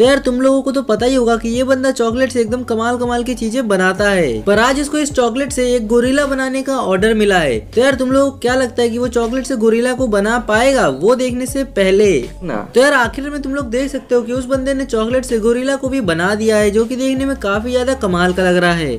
तो यार तुम लोगों को तो पता ही होगा कि ये बंदा चॉकलेट से एकदम कमाल कमाल की चीजें बनाता है पर आज इसको इस चॉकलेट से एक गोरिला बनाने का ऑर्डर मिला है तो यार तुम लोग क्या लगता है कि वो चॉकलेट से गोरिला को बना पाएगा वो देखने से पहले ना तो यार आखिर में तुम लोग देख सकते हो कि उस बंदे ने चॉकलेट से गोरिला को भी बना दिया है जो की देखने में काफी ज्यादा कमाल का लग रहा है